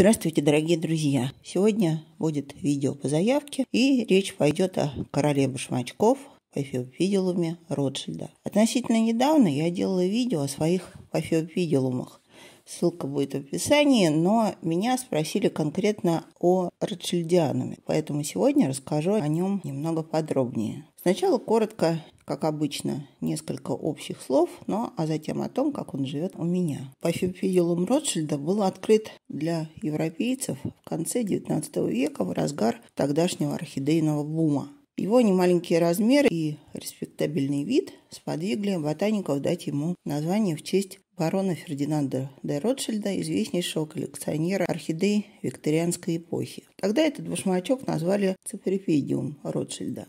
Здравствуйте, дорогие друзья! Сегодня будет видео по заявке и речь пойдет о короле башмачков пафиопидилуме Ротшильда. Относительно недавно я делала видео о своих пафиопидилумах ссылка будет в описании, но меня спросили конкретно о Ротшильдиануме, поэтому сегодня расскажу о нем немного подробнее. Сначала коротко, как обычно, несколько общих слов, но а затем о том, как он живет у меня. Пафипедилум Ротшильда был открыт для европейцев в конце XIX века в разгар тогдашнего орхидейного бума. Его немаленькие размеры и респектабельный вид сподвигли ботаников дать ему название в честь барона Фердинанда де Ротшильда, известнейшего коллекционера орхидей викторианской эпохи. Тогда этот башмачок назвали цифрипедиум Ротшильда.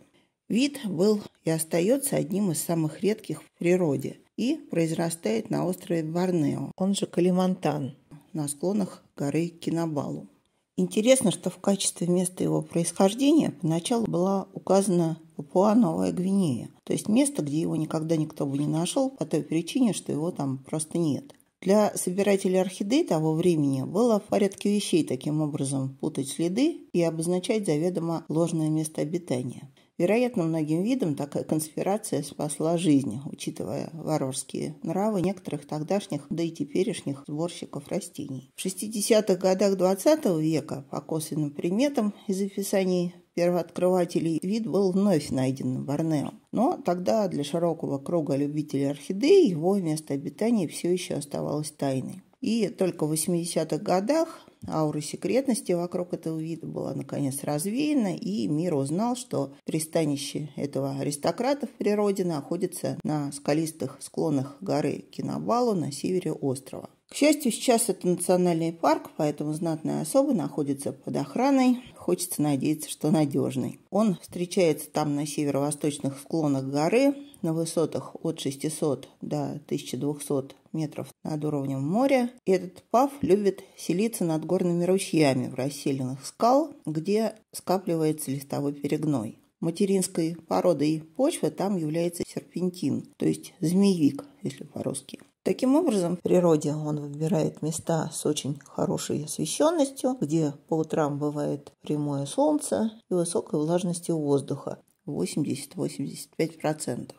Вид был и остается одним из самых редких в природе и произрастает на острове Борнео, он же Калимантан, на склонах горы Кинабалу. Интересно, что в качестве места его происхождения поначалу была указана Папуа Новая Гвинея, то есть место, где его никогда никто бы не нашел по той причине, что его там просто нет. Для собирателей орхидей того времени было в порядке вещей таким образом путать следы и обозначать заведомо ложное место обитания. Вероятно, многим видам такая конспирация спасла жизнь, учитывая варварские нравы некоторых тогдашних, да и теперешних сборщиков растений. В 60-х годах XX века, по косвенным приметам из описаний первооткрывателей, вид был вновь найден на Борнео. Но тогда для широкого круга любителей орхидей его место обитания все еще оставалось тайной. И только в 80-х годах аура секретности вокруг этого вида была наконец развеяна, и мир узнал, что пристанище этого аристократа в природе находится на скалистых склонах горы Кинабалу на севере острова. К счастью, сейчас это национальный парк, поэтому знатная особа находится под охраной. Хочется надеяться, что надежный. Он встречается там на северо-восточных склонах горы, на высотах от 600 до 1200 метров над уровнем моря. Этот паф любит селиться над горными ручьями в расселенных скал, где скапливается листовой перегной. Материнской породой почвы там является серпентин, то есть змеевик, если по-русски. Таким образом, в природе он выбирает места с очень хорошей освещенностью, где по утрам бывает прямое солнце и высокой влажностью воздуха 80-85%.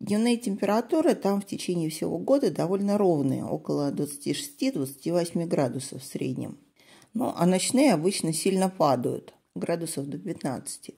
Дневные температуры там в течение всего года довольно ровные, около 26-28 градусов в среднем. Ну, а ночные обычно сильно падают, градусов до 15.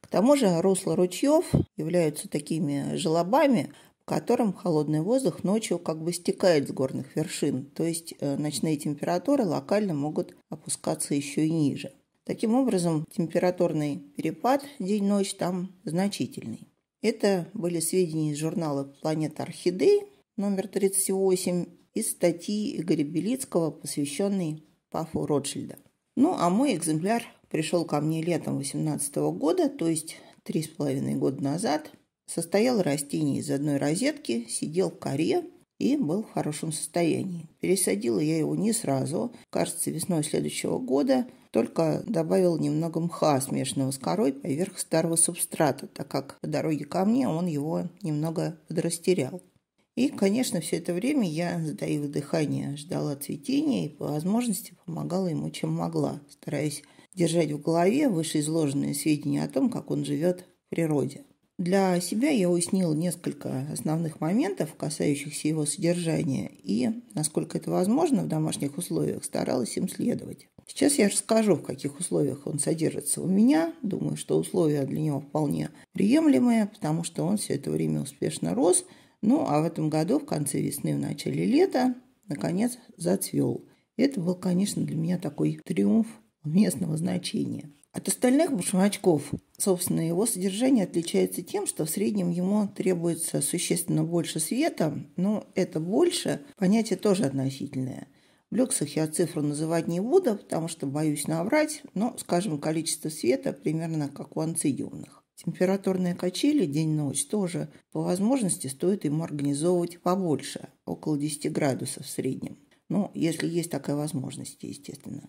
К тому же русла ручьев являются такими желобами, котором холодный воздух ночью как бы стекает с горных вершин, то есть э, ночные температуры локально могут опускаться еще и ниже. Таким образом, температурный перепад день-ночь там значительный. Это были сведения из журнала «Планета Орхидей» номер 38 из статьи Игоря Белицкого, посвященной Пафу Ротшильда. Ну, а мой экземпляр пришел ко мне летом 2018 года, то есть три с половиной года назад – Состоял растение из одной розетки, сидел в коре и был в хорошем состоянии. Пересадила я его не сразу, кажется, весной следующего года, только добавил немного мха, смешанного с корой, поверх старого субстрата, так как по дороге ко мне он его немного подрастерял. И, конечно, все это время я, затаив дыхание, ждала цветения и по возможности помогала ему, чем могла, стараясь держать в голове вышеизложенные сведения о том, как он живет в природе. Для себя я уяснила несколько основных моментов, касающихся его содержания, и, насколько это возможно в домашних условиях, старалась им следовать. Сейчас я расскажу, в каких условиях он содержится у меня. Думаю, что условия для него вполне приемлемые, потому что он все это время успешно рос. Ну, а в этом году, в конце весны, в начале лета, наконец, зацвел. Это был, конечно, для меня такой триумф местного значения. От остальных башмачков, собственно, его содержание отличается тем, что в среднем ему требуется существенно больше света, но это «больше» – понятие тоже относительное. В люксах я цифру называть не буду, потому что боюсь наврать, но, скажем, количество света примерно как у анцидиумных. Температурные качели день-ночь тоже по возможности стоит ему организовывать побольше, около 10 градусов в среднем. Ну, если есть такая возможность, естественно.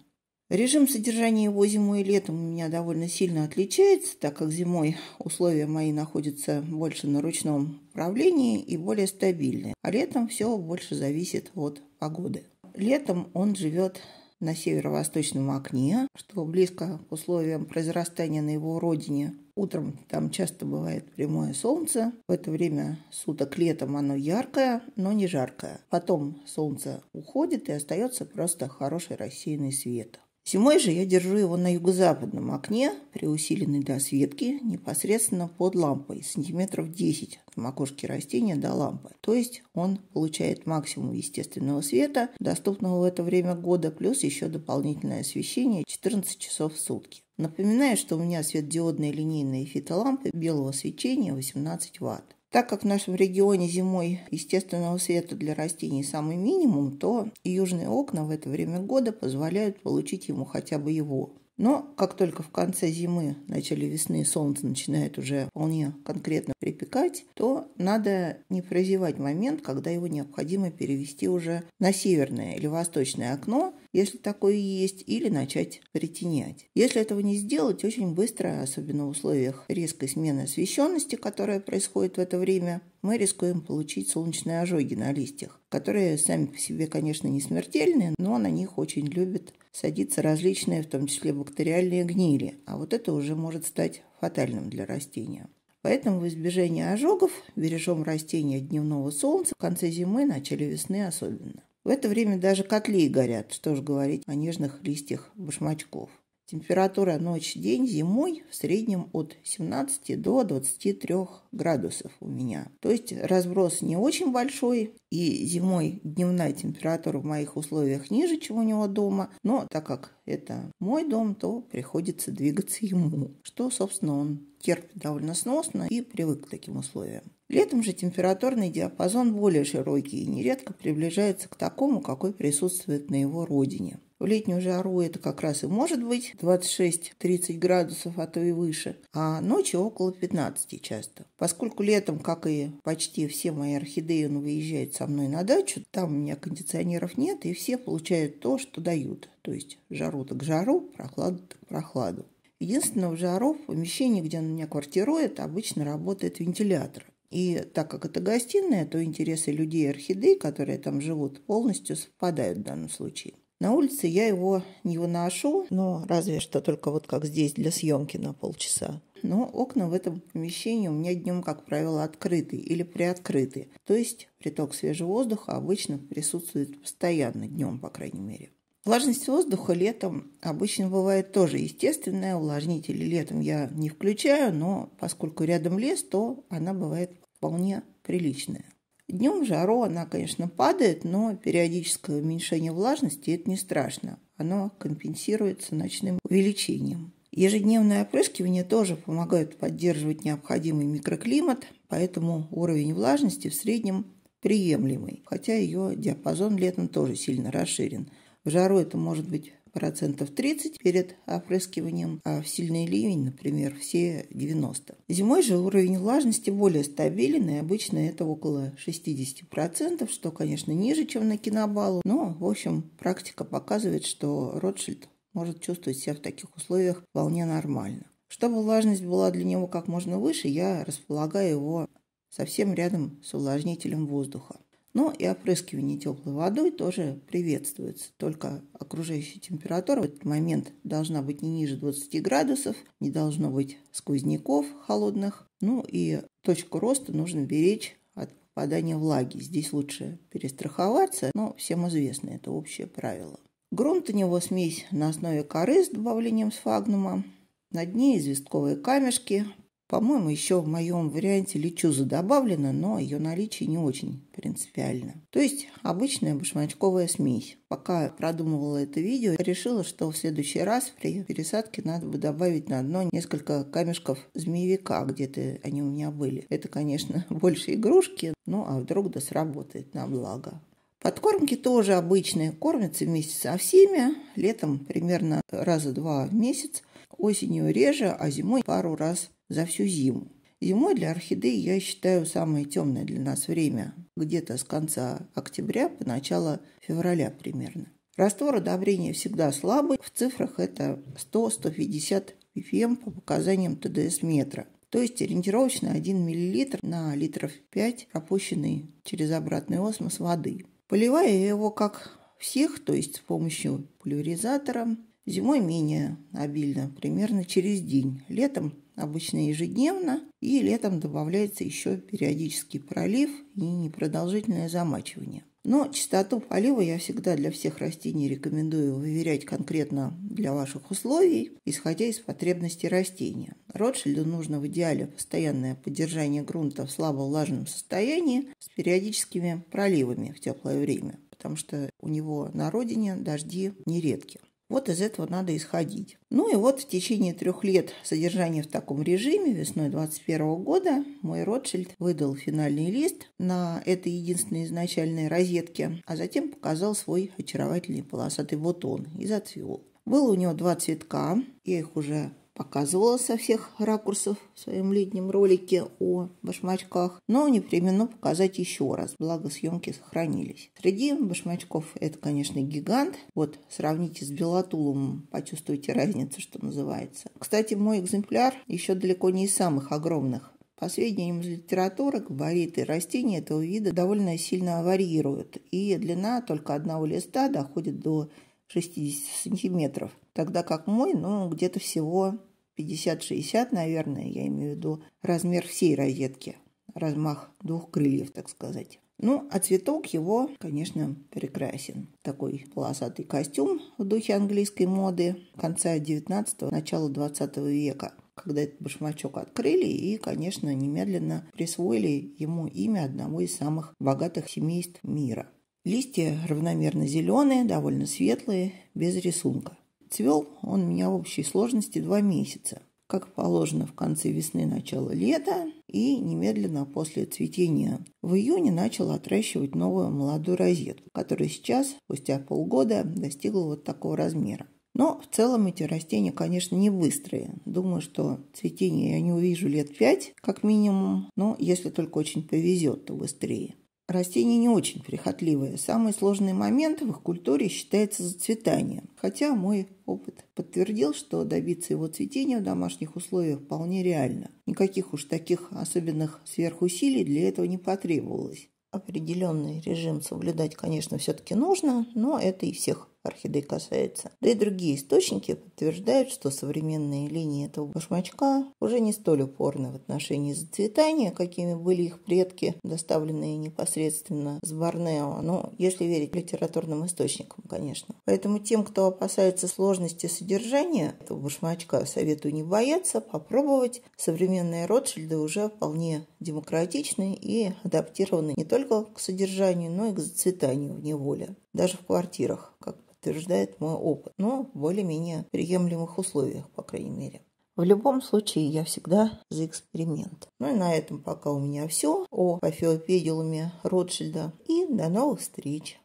Режим содержания его зимой и летом у меня довольно сильно отличается, так как зимой условия мои находятся больше на ручном управлении и более стабильные, а летом все больше зависит от погоды. Летом он живет на северо-восточном окне, что близко к условиям произрастания на его родине. Утром там часто бывает прямое солнце. В это время суток летом оно яркое, но не жаркое. Потом солнце уходит и остается просто хороший рассеянный свет. Зимой же я держу его на юго-западном окне при усиленной досветке непосредственно под лампой, сантиметров 10 от макушки растения до лампы. То есть он получает максимум естественного света, доступного в это время года, плюс еще дополнительное освещение 14 часов в сутки. Напоминаю, что у меня светодиодные линейные фитолампы белого свечения 18 Вт. Так как в нашем регионе зимой естественного света для растений самый минимум, то южные окна в это время года позволяют получить ему хотя бы его. Но как только в конце зимы, начале весны солнце начинает уже вполне конкретно припекать, то надо не прозевать момент, когда его необходимо перевести уже на северное или восточное окно, если такое есть, или начать притенять. Если этого не сделать, очень быстро, особенно в условиях резкой смены освещенности, которая происходит в это время, мы рискуем получить солнечные ожоги на листьях, которые сами по себе, конечно, не смертельные, но на них очень любят садиться различные, в том числе бактериальные гнили, а вот это уже может стать фатальным для растения. Поэтому в избежание ожогов бережем растения дневного солнца в конце зимы, начале весны особенно. В это время даже котлы горят, что же говорить о нежных листьях башмачков. Температура ночь-день зимой в среднем от 17 до 23 градусов у меня. То есть разброс не очень большой, и зимой дневная температура в моих условиях ниже, чем у него дома. Но так как это мой дом, то приходится двигаться ему, что, собственно, он терпит довольно сносно и привык к таким условиям. Летом же температурный диапазон более широкий и нередко приближается к такому, какой присутствует на его родине. В летнюю жару это как раз и может быть 26-30 градусов, а то и выше, а ночью около 15 часто. Поскольку летом, как и почти все мои орхидеи, он выезжает со мной на дачу, там у меня кондиционеров нет, и все получают то, что дают. То есть жару так жару, прохладу так прохладу. Единственное, в жару в помещении, где он у меня квартирует, обычно работает вентилятор. И так как это гостиная, то интересы людей и орхидей, которые там живут, полностью совпадают в данном случае. На улице я его не выношу, но разве что только вот как здесь для съемки на полчаса. Но окна в этом помещении у меня днем, как правило, открыты или приоткрыты. То есть приток свежего воздуха обычно присутствует постоянно днем, по крайней мере. Влажность воздуха летом обычно бывает тоже естественная. Увлажнители летом я не включаю, но поскольку рядом лес, то она бывает вполне приличная. Днем жару она, конечно, падает, но периодическое уменьшение влажности – это не страшно. Оно компенсируется ночным увеличением. Ежедневное опрыскивание тоже помогает поддерживать необходимый микроклимат, поэтому уровень влажности в среднем приемлемый, хотя ее диапазон летом тоже сильно расширен. В жару это может быть процентов 30 перед опрыскиванием, а в сильный ливень, например, все 90. Зимой же уровень влажности более стабилен, и обычно это около 60 процентов, что, конечно, ниже, чем на кинобалу, но, в общем, практика показывает, что Ротшильд может чувствовать себя в таких условиях вполне нормально. Чтобы влажность была для него как можно выше, я располагаю его совсем рядом с увлажнителем воздуха. Ну и опрыскивание теплой водой тоже приветствуется. Только окружающая температура в этот момент должна быть не ниже 20 градусов, не должно быть сквозняков холодных. Ну и точку роста нужно беречь от попадания влаги. Здесь лучше перестраховаться, но всем известно, это общее правило. Грунт у него смесь на основе коры с добавлением сфагнума. На дне известковые камешки, по-моему, еще в моем варианте лечуза добавлена, но ее наличие не очень принципиально. То есть обычная башмачковая смесь. Пока продумывала это видео, решила, что в следующий раз при пересадке надо бы добавить на дно несколько камешков змеевика, где-то они у меня были. Это, конечно, больше игрушки, ну а вдруг да сработает на благо. Подкормки тоже обычные, кормятся вместе со всеми, летом примерно раза два в месяц, осенью реже, а зимой пару раз за всю зиму. Зимой для орхидей, я считаю, самое темное для нас время, где-то с конца октября по начало февраля примерно. Раствор одобрения всегда слабый, в цифрах это 100-150 ppm эм по показаниям ТДС метра. То есть ориентировочно 1 мл на литров 5, пропущенный через обратный осмос воды. Поливая его как всех, то есть с помощью пульверизатора, зимой менее обильно, примерно через день, летом обычно ежедневно, и летом добавляется еще периодический пролив и непродолжительное замачивание. Но частоту полива я всегда для всех растений рекомендую выверять конкретно для ваших условий, исходя из потребностей растения. Ротшильду нужно в идеале постоянное поддержание грунта в слабо влажном состоянии с периодическими проливами в теплое время, потому что у него на родине дожди нередки. Вот из этого надо исходить. Ну и вот в течение трех лет содержания в таком режиме весной 2021 года мой Ротшильд выдал финальный лист на этой единственной изначальной розетке, а затем показал свой очаровательный полосатый бутон и зацвел. Было у него два цветка, я их уже показывала со всех ракурсов в своем летнем ролике о башмачках, но не непременно показать еще раз, благо съемки сохранились. Среди башмачков это, конечно, гигант. Вот сравните с Белатулом, почувствуйте разницу, что называется. Кстати, мой экземпляр еще далеко не из самых огромных. По сведениям из литературы, габариты растений этого вида довольно сильно варьируют, и длина только одного листа доходит до 60 сантиметров тогда как мой, ну, где-то всего 50-60, наверное, я имею в виду размер всей розетки, размах двух крыльев, так сказать. Ну, а цветок его, конечно, прекрасен. Такой полосатый костюм в духе английской моды конца 19-го, начала 20 века когда этот башмачок открыли и, конечно, немедленно присвоили ему имя одного из самых богатых семейств мира. Листья равномерно зеленые, довольно светлые, без рисунка цвел он у меня в общей сложности два месяца, как положено в конце весны, начало лета и немедленно после цветения. В июне начал отращивать новую молодую розетку, которая сейчас, спустя полгода, достигла вот такого размера. Но в целом эти растения, конечно, не быстрые. Думаю, что цветение я не увижу лет пять, как минимум. Но если только очень повезет, то быстрее. Растения не очень прихотливые. Самый сложный момент в их культуре считается зацветание. Хотя мой опыт подтвердил, что добиться его цветения в домашних условиях вполне реально. Никаких уж таких особенных сверхусилий для этого не потребовалось. Определенный режим соблюдать, конечно, все-таки нужно, но это и всех орхидей касается. Да и другие источники подтверждают, что современные линии этого башмачка уже не столь упорны в отношении зацветания, какими были их предки, доставленные непосредственно с Борнео. Но если верить литературным источникам, конечно. Поэтому тем, кто опасается сложности содержания этого башмачка, советую не бояться, попробовать. Современные Ротшильды уже вполне демократичны и адаптированы не только к содержанию, но и к зацветанию в неволе даже в квартирах, как подтверждает мой опыт, но в более-менее приемлемых условиях, по крайней мере. В любом случае, я всегда за эксперимент. Ну и на этом пока у меня все о кофеопедилуме Ротшильда. И до новых встреч!